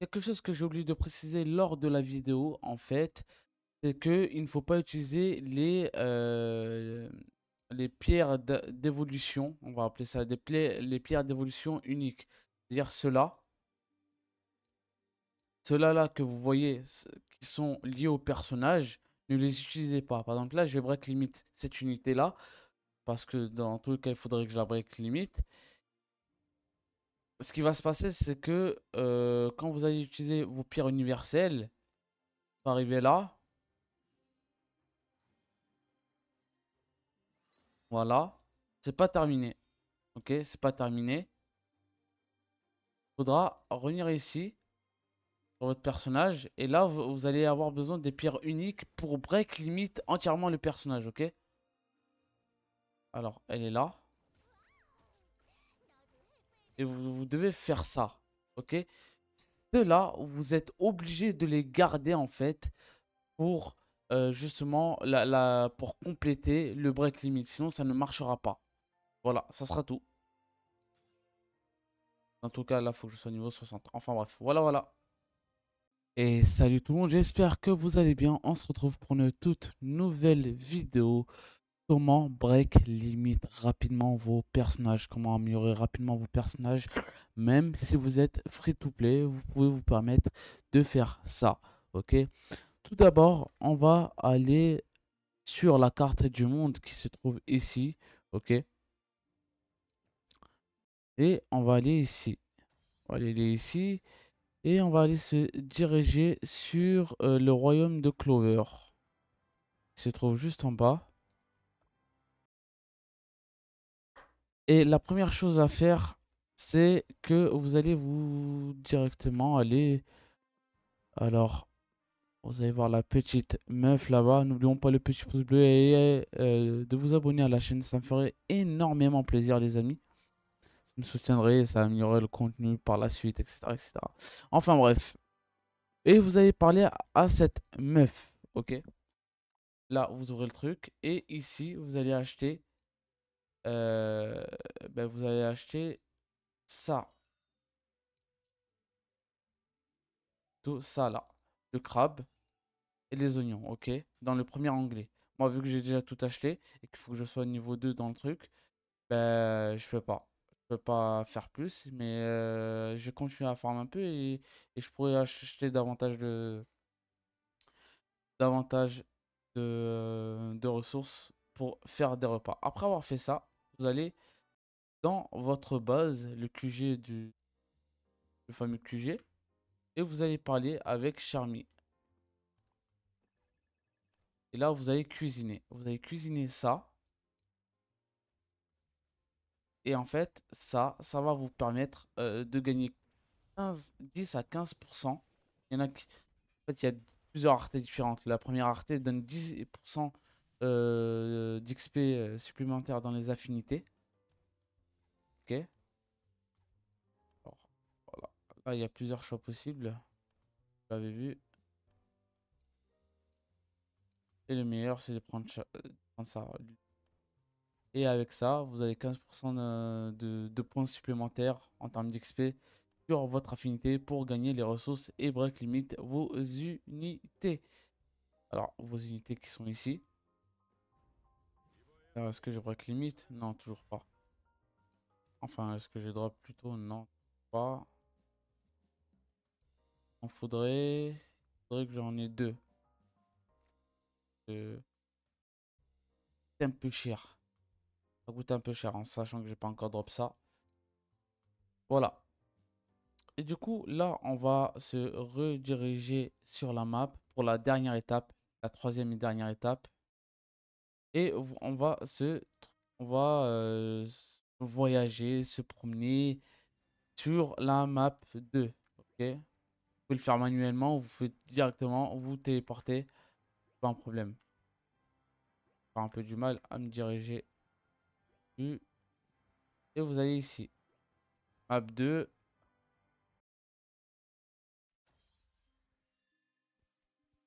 Quelque chose que j'ai oublié de préciser lors de la vidéo, en fait, c'est qu'il ne faut pas utiliser les, euh, les pierres d'évolution, on va appeler ça les pierres d'évolution uniques. C'est-à-dire ceux-là, ceux-là que vous voyez qui sont liés au personnage, ne les utilisez pas. Par exemple là, je vais break limite cette unité-là, parce que dans tout les cas, il faudrait que je la break limite ce qui va se passer, c'est que euh, quand vous allez utiliser vos pierres universelles, vous arrivez là. Voilà. C'est pas terminé. Ok, c'est pas terminé. Il Faudra revenir ici sur votre personnage. Et là, vous, vous, allez avoir besoin des pierres uniques pour break limite entièrement le personnage, ok Alors, elle est là vous, devez faire ça. Ok Ceux-là, vous êtes obligé de les garder en fait pour euh, justement la, la, pour compléter le break limit. Sinon, ça ne marchera pas. Voilà, ça sera tout. En tout cas, là, faut que je sois niveau 60. Enfin bref, voilà, voilà. Et salut tout le monde, j'espère que vous allez bien. On se retrouve pour une toute nouvelle vidéo comment break limite rapidement vos personnages, comment améliorer rapidement vos personnages, même si vous êtes free to play, vous pouvez vous permettre de faire ça. Ok, tout d'abord, on va aller sur la carte du monde qui se trouve ici. Ok, et on va aller ici. On va aller ici et on va aller se diriger sur euh, le royaume de Clover qui se trouve juste en bas. Et la première chose à faire, c'est que vous allez vous directement aller... Alors, vous allez voir la petite meuf là-bas. N'oublions pas le petit pouce bleu et euh, de vous abonner à la chaîne. Ça me ferait énormément plaisir, les amis. Ça me soutiendrait et ça améliorerait le contenu par la suite, etc., etc. Enfin bref. Et vous allez parler à cette meuf, ok Là, vous ouvrez le truc. Et ici, vous allez acheter euh, ben vous allez acheter ça. Tout ça là. Le crabe et les oignons, ok Dans le premier anglais Moi, vu que j'ai déjà tout acheté et qu'il faut que je sois niveau 2 dans le truc, ben, je peux pas. Je peux pas faire plus, mais euh, je je continuer à farmer un peu et, je pourrais acheter davantage de davantage de ressources pour faire des repas. Après avoir fait ça, allez dans votre base, le QG du le fameux QG, et vous allez parler avec Charmy. Et là, vous allez cuisiner. Vous allez cuisiner ça. Et en fait, ça, ça va vous permettre euh, de gagner 15, 10 à 15%. Il y en a fait, il y a plusieurs artés différentes. La première arté donne 10% euh, d'XP euh, supplémentaire dans les affinités. Ok. Alors, voilà. Là, il y a plusieurs choix possibles. Vous l'avez vu. Et le meilleur, c'est de prendre, euh, ça. Et avec ça, vous avez 15% de, points supplémentaires en termes d'XP sur votre affinité pour gagner les ressources et break limit vos unités. Alors, vos unités qui sont ici. Euh, est-ce que je break limite Non, toujours pas. Enfin, est-ce que je drop plutôt Non, pas. On faudrait... faudrait que j'en ai deux. Euh, c'est un peu cher. Ça coûte un peu cher en sachant que j'ai pas encore drop ça. Voilà. Et du coup, là, on va se rediriger sur la map pour la dernière étape, la troisième et dernière étape. Et on va se, on va voyager, se promener sur la map 2. Ok. Vous pouvez le faire manuellement, vous faites directement, vous téléporter pas un problème. Pas un peu du mal à me diriger. Et vous allez ici. Map 2.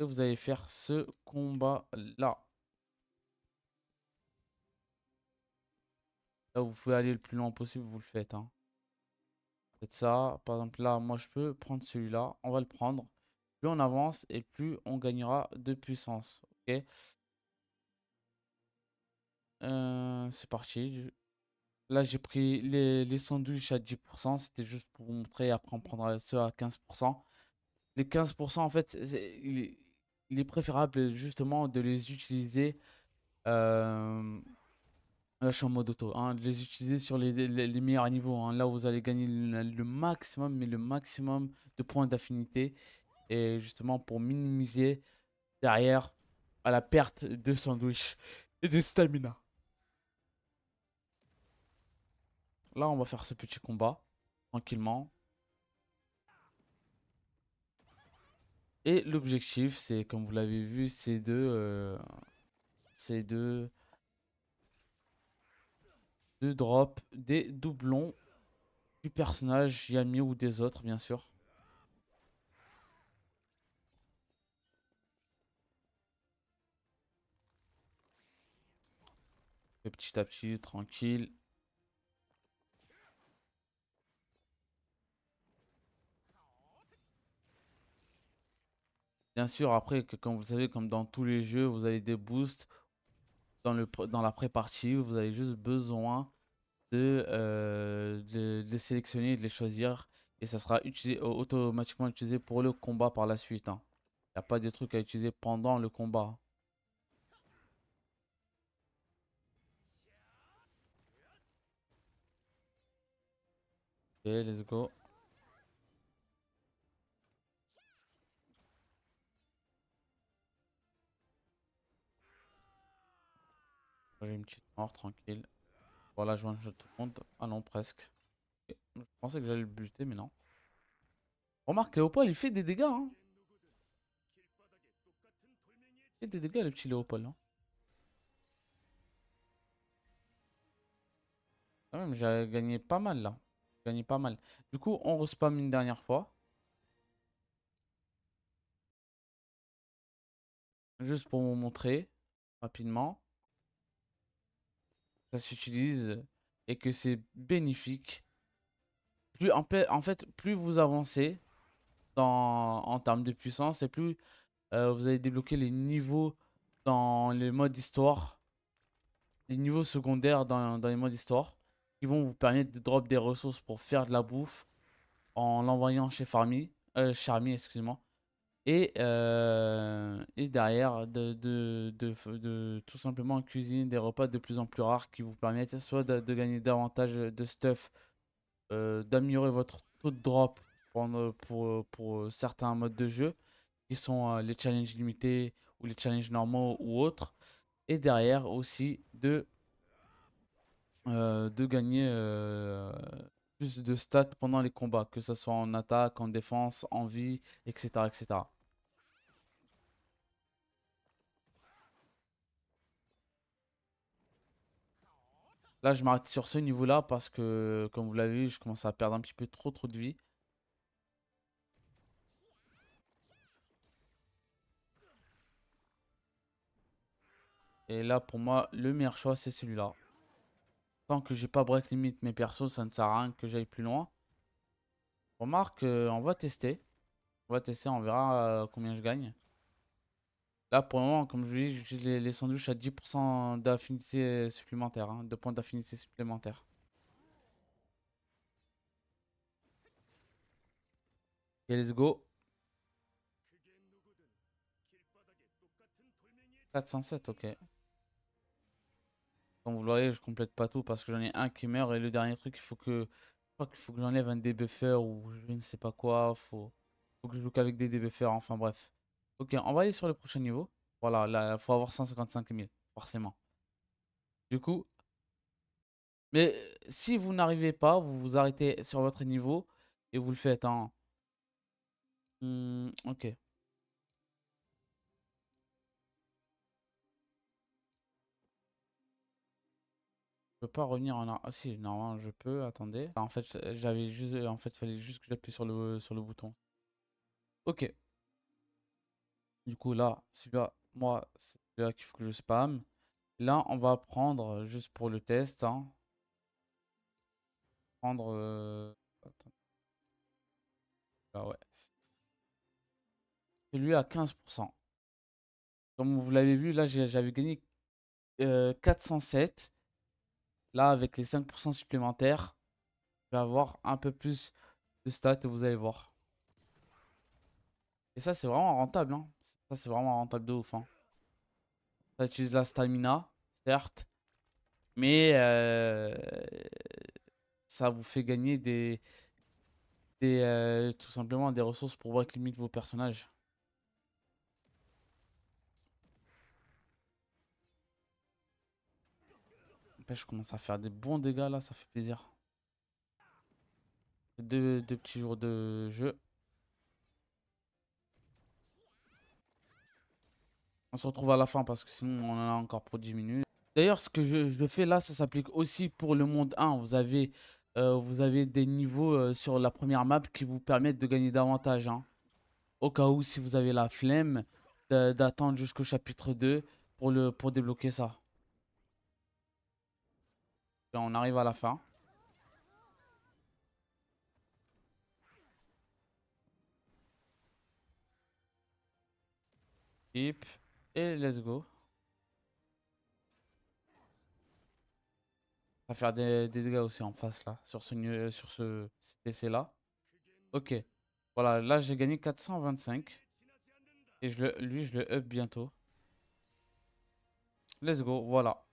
Et vous allez faire ce combat là. Là vous pouvez aller le plus loin possible, vous le faites. Hein. Faites ça. Par exemple, là, moi, je peux prendre celui-là. On va le prendre. Plus on avance et plus on gagnera de puissance. Ok. Euh, c'est parti. Là, j'ai pris les, les, sandwichs à 10%. C'était juste pour montrer. Après, on prendra ceux à 15%. Les 15%, en fait, il, est, préférable justement de les utiliser euh, Là, je suis en mode auto. Hein, de les utiliser sur les, meilleurs niveaux. Hein. Là, vous allez gagner le, maximum, mais le maximum de points d'affinité. Et justement, pour minimiser derrière la perte de sandwich et de stamina. Là, on va faire ce petit combat. Tranquillement. Et l'objectif, c'est, comme vous l'avez vu, c'est de... Euh, c'est de drop des doublons du personnage Yami ou des autres, bien sûr. petit à petit, tranquille. Bien sûr, après, que, comme vous savez, comme dans tous les jeux, vous avez des boosts dans, le, dans la pré-partie. Vous avez juste besoin de, euh, de, les sélectionner de les choisir. Et ça sera utilisé, automatiquement utilisé pour le combat par la suite. Il hein. n'y a pas de trucs à utiliser pendant le combat. Ok, let's go. J'ai une petite mort tranquille. Voilà, je de tout le monde. Ah non, presque. Je pensais que j'allais le buter, mais non. Remarque, Léopold, il fait des dégâts. Hein. Il fait des dégâts, le petit Léopold. Hein. Quand même, j'ai gagné pas mal là. J'ai gagné pas mal. Du coup, on respam une dernière fois. Juste pour vous montrer rapidement s'utilise et que c'est bénéfique. Plus en, fait, plus vous avancez dans, en termes de puissance et plus euh, vous allez débloquer les niveaux dans les modes histoire, les niveaux secondaires dans, les modes histoire qui vont vous permettre de drop des ressources pour faire de la bouffe en l'envoyant chez Farmy, euh, Charmy, excuse-moi. Euh, et, derrière, de, de, tout simplement cuisiner des repas de plus en plus rares qui vous permettent soit de, gagner davantage de stuff, euh, d'améliorer votre taux de drop pour, euh, pour, certains modes de jeu, qui sont les challenges limités ou les challenges normaux ou autres. Et derrière aussi de, de gagner plus de stats pendant les combats, que ce soit en attaque, en défense, en vie, etc. etc. Là, je m'arrête sur ce niveau-là parce que, comme vous l'avez vu, je commence à perdre un petit peu trop trop de vie. Et là, pour moi, le meilleur choix, c'est celui-là. Tant que j'ai pas break limit mes persos, ça ne sert à rien que j'aille plus loin. Remarque, euh, on va tester. On va tester, on verra euh, combien je gagne. Là, pour le moment, comme je vous dis, j'utilise les, les, sandwichs à 10% d'affinité supplémentaire, hein, de points d'affinité supplémentaire. Ok, let's go. 407, ok. Comme vous le voyez, je complète pas tout parce que j'en ai un qui meurt et le dernier truc, il faut que je qu'il faut que j'enlève un débuffer ou je ne sais pas quoi. Faut, faut que je joue qu'avec des débuffers, enfin bref. Ok, on va aller sur le prochain niveau. Voilà, là, il faut avoir 155 000, forcément. Du coup, mais euh, si vous n'arrivez pas, vous vous arrêtez sur votre niveau et vous le faites en... Mmh, ok. pas revenir en Ah si, normalement je peux, attendez. En fait, j'avais juste en fait, fallait juste que j'appuie sur le sur le bouton. OK. Du coup, là, celui moi, c'est là qu'il faut que je spam. Là, on va prendre, euh, juste pour le test, hein. prendre... Euh, ah ouais. Celui à 15%. Comme vous l'avez vu, là, j'avais gagné 407. Euh, là, avec les 5% supplémentaires, je vais avoir un peu plus de stats et vous allez voir. Et ça, c'est vraiment rentable. Hein. Ça, c'est vraiment rentable de ouf. Hein. Ça utilise la stamina, certes. Mais euh, ça vous fait gagner des, euh, tout simplement des ressources pour break limite vos personnages. je commence à faire des bons dégâts là, ça fait plaisir. deux petits jours de jeu. On se retrouve à la fin parce que sinon on en a encore pour 10 minutes. D'ailleurs, ce que je, fais là, ça s'applique aussi pour le monde 1. Vous avez, euh, vous avez des niveaux euh, sur la première map qui vous permettent de gagner davantage. Hein. Au cas où, si vous avez la flemme d'attendre jusqu'au chapitre 2 pour, le, pour débloquer ça. Là, on arrive à la fin. Hip. Et let's go. On va faire des, dégâts aussi en face là, sur ce, euh, sur ce essai là. Ok. Voilà, là j'ai gagné 425. Et je le, lui, je le up bientôt. Let's go, voilà.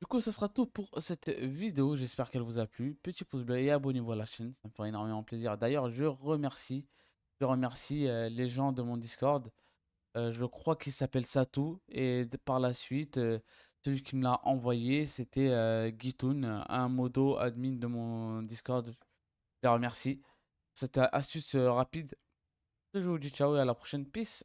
Du coup, ce sera tout pour cette vidéo. J'espère qu'elle vous a plu. Petit pouce bleu et abonnez-vous à la chaîne. Ça me ferait énormément plaisir. D'ailleurs, je remercie, je remercie euh, les gens de mon Discord. Euh, je crois qu'il s'appelle Satou Et par la suite, euh, celui qui me l'a envoyé, c'était Gitun, euh, Gitoun, un modo admin de mon Discord. Je les remercie. Cette astuce rapide. Je vous dis ciao et à la prochaine. Peace.